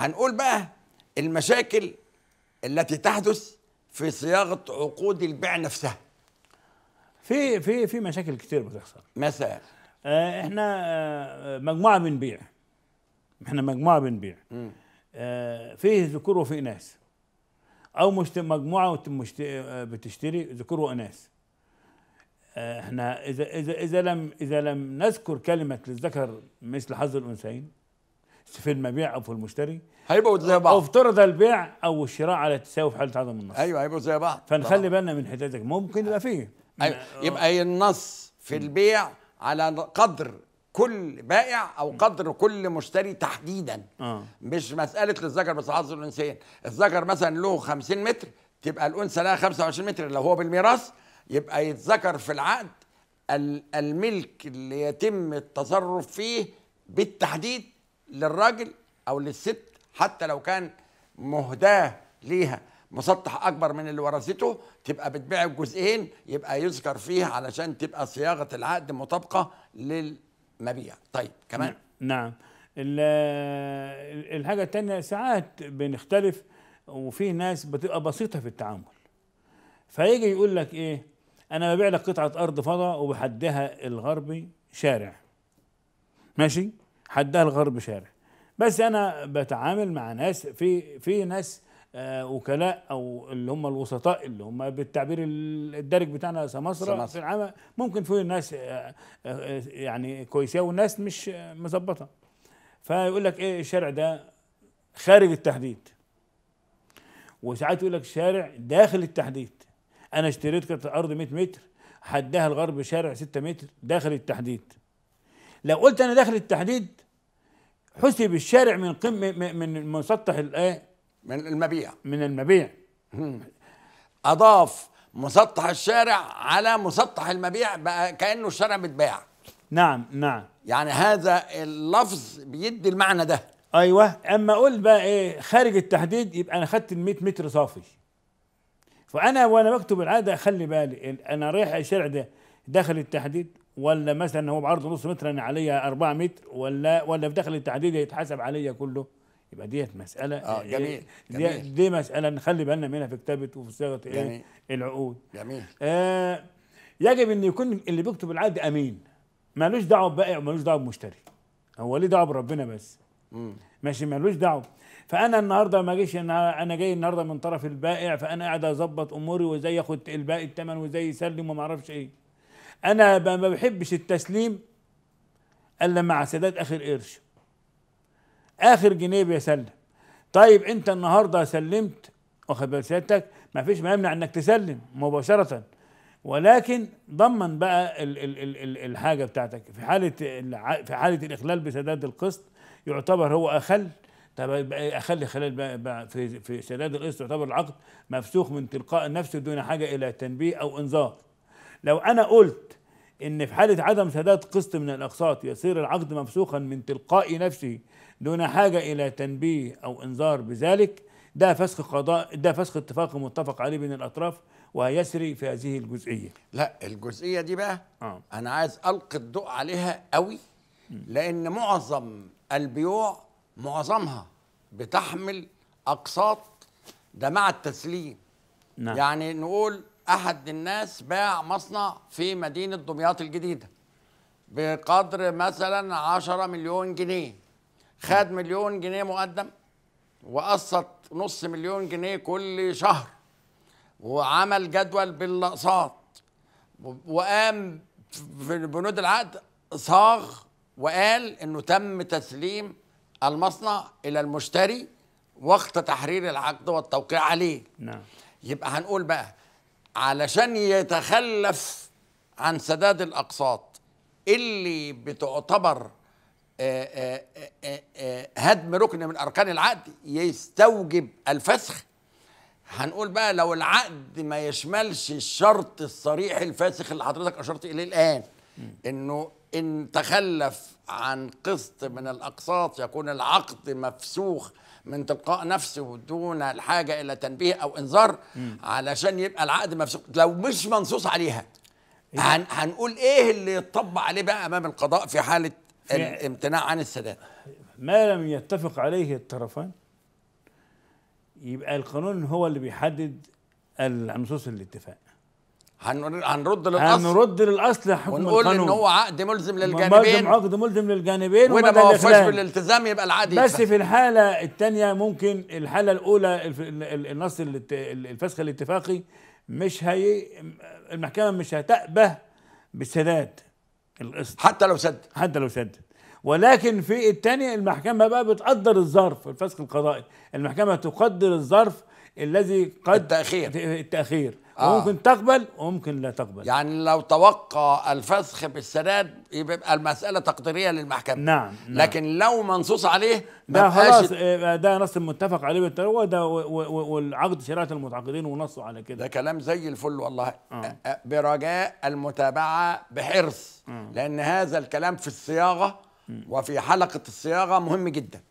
هنقول بقى المشاكل التي تحدث في صياغه عقود البيع نفسها في في في مشاكل كتير بتحصل مثلا آه، آه، احنا مجموعه بنبيع احنا مجموعه بنبيع آه فيه ذكور وفيه اناث او مشت مجموعه مشت آه، بتشتري ذكور واناث احنا اذا اذا اذا لم اذا لم نذكر كلمه للذكر مثل حظ الانثيين في المبيع او في المشتري هيبقوا زي بعض افترض البيع او الشراء على تساوي في حاله عدم النص ايوه هيبقوا زي بعض فنخلي بالنا من حتتك ممكن يبقى فيه أيوة. يبقى النص في البيع على قدر كل بائع او قدر كل مشتري تحديدا آه. مش مساله للذكر بس حظ الانسان الذكر مثلا له 50 متر تبقى الانثى لها 25 متر لو هو بالميراث يبقى يتذكر في العقد الملك اللي يتم التصرف فيه بالتحديد للراجل او للست حتى لو كان مهداه ليها مسطح اكبر من اللي ورثته تبقى بتبيع الجزئين يبقى يذكر فيها علشان تبقى صياغه العقد مطابقه للمبيع طيب كمان نعم الحاجه الثانيه ساعات بنختلف وفي ناس بتبقى بسيطه في التعامل فيجي يقول لك ايه انا ببيع لك قطعه ارض فضاء وبحدها الغربي شارع ماشي حدها الغرب شارع بس انا بتعامل مع ناس في في ناس آه وكلاء او اللي هم الوسطاء اللي هم بالتعبير الدارج بتاعنا سماسرة في العامة ممكن في ناس آه آه يعني كويسه وناس مش مظبطه فيقول لك ايه الشارع ده خارج التحديد وساعات يقول لك الشارع داخل التحديد انا اشتريت قطعه ارض 100 متر حدها الغرب شارع 6 متر داخل التحديد لو قلت انا داخل التحديد حسب الشارع من قم من مسطح الايه من المبيع من المبيع اضاف مسطح الشارع على مسطح المبيع بقى كانه الشارع متباع نعم نعم يعني هذا اللفظ بيدي المعنى ده ايوه اما اقول بقى ايه خارج التحديد يبقى انا خدت ال 100 متر صافي فانا وانا بكتب العاده خلي بالي انا رايح الشارع ده داخل التحديد ولا مثلا هو بعرض نص متر انا عليا 4 متر ولا ولا في داخل التحديد يتحسب عليا كله يبقى ديت مساله اه جميل دي, جميل دي مساله نخلي بالنا منها في كتابه وفي صياغه ايه العقود جميل آه يجب ان يكون اللي بيكتب العقد امين مالوش دعوه ببائع ومالوش دعوه بمشتري هو ليه دعوه بربنا بس مم. ماشي مالوش دعوه فانا النهارده ما جيش انا انا جاي النهارده من طرف البائع فانا قاعد اظبط اموري وازاي اخد الباقي الثمن وازاي يسلم وما اعرفش ايه انا ما بحبش التسليم الا مع سداد اخر قرش اخر جنيه بيسلم طيب انت النهارده سلمت واخد سيادتك ما فيش ما يمنع انك تسلم مباشره ولكن ضمن بقى ال ال ال ال الحاجه بتاعتك في حاله في حاله الاخلال بسداد القسط يعتبر هو اخل طب يبقى اخل خلال في في سداد القسط يعتبر العقد مفسوخ من تلقاء النفس دون حاجه الى تنبيه او انذار لو انا قلت ان في حاله عدم سداد قسط من الاقساط يصير العقد مفسوخا من تلقاء نفسه دون حاجه الى تنبيه او انذار بذلك ده فسخ قضاء ده فسخ اتفاق متفق عليه بين الاطراف ويسري في هذه الجزئيه لا الجزئيه دي بقى آه. انا عايز القي الضوء عليها قوي لان معظم البيوع معظمها بتحمل اقساط ده مع التسليم نعم. يعني نقول احد الناس باع مصنع في مدينه دمياط الجديده بقدر مثلا 10 مليون جنيه خد مليون جنيه مقدم وقسط نص مليون جنيه كل شهر وعمل جدول بالاقساط وقام في بنود العقد صاغ وقال انه تم تسليم المصنع الى المشتري وقت تحرير العقد والتوقيع عليه نعم يبقى هنقول بقى علشان يتخلف عن سداد الاقساط اللي بتعتبر آه، آه، آه، هدم ركن من اركان العقد يستوجب الفسخ هنقول بقى لو العقد ما يشملش الشرط الصريح الفاسخ اللي حضرتك اشرت اليه الان انه إن تخلف عن قسط من الأقساط يكون العقد مفسوخ من تلقاء نفسه دون الحاجة إلى تنبيه أو إنذار علشان يبقى العقد مفسوخ لو مش منصوص عليها إيه؟ هن هنقول إيه اللي يطبق عليه بقى أمام القضاء في حالة في الامتناع عن السداد ما لم يتفق عليه الطرفان يبقى القانون هو اللي بيحدد النصوص الاتفاق هنرد للاصل هنرد للاصل حكم ونقول القانون ان هو عقد ملزم للجانبين ملزم عقد ملزم للجانبين وانا ما وفاش بالالتزام يبقى العقد بس في الحاله الثانيه ممكن الحاله الاولى النص الفسخ الاتفاقي مش هي المحكمه مش هتأبه بسداد القسط حتى لو سدد حتى لو سدد ولكن في الثانيه المحكمه بقى بتقدر الظرف الفسخ القضائي المحكمه تقدر الظرف الذي قد التأخير التأخير آه. ممكن تقبل وممكن لا تقبل يعني لو توقع الفسخ بالسداد يبقى المسألة تقديرية للمحكمة نعم, نعم. لكن لو منصوص عليه ده خلاص إيه، ده نص متفق عليه بالتروى ده والعقد شريعة المتعاقدين ونصوا على كده ده كلام زي الفل والله آه. برجاء المتابعة بحرص آه. لأن هذا الكلام في الصياغة وفي حلقة الصياغة مهم جدا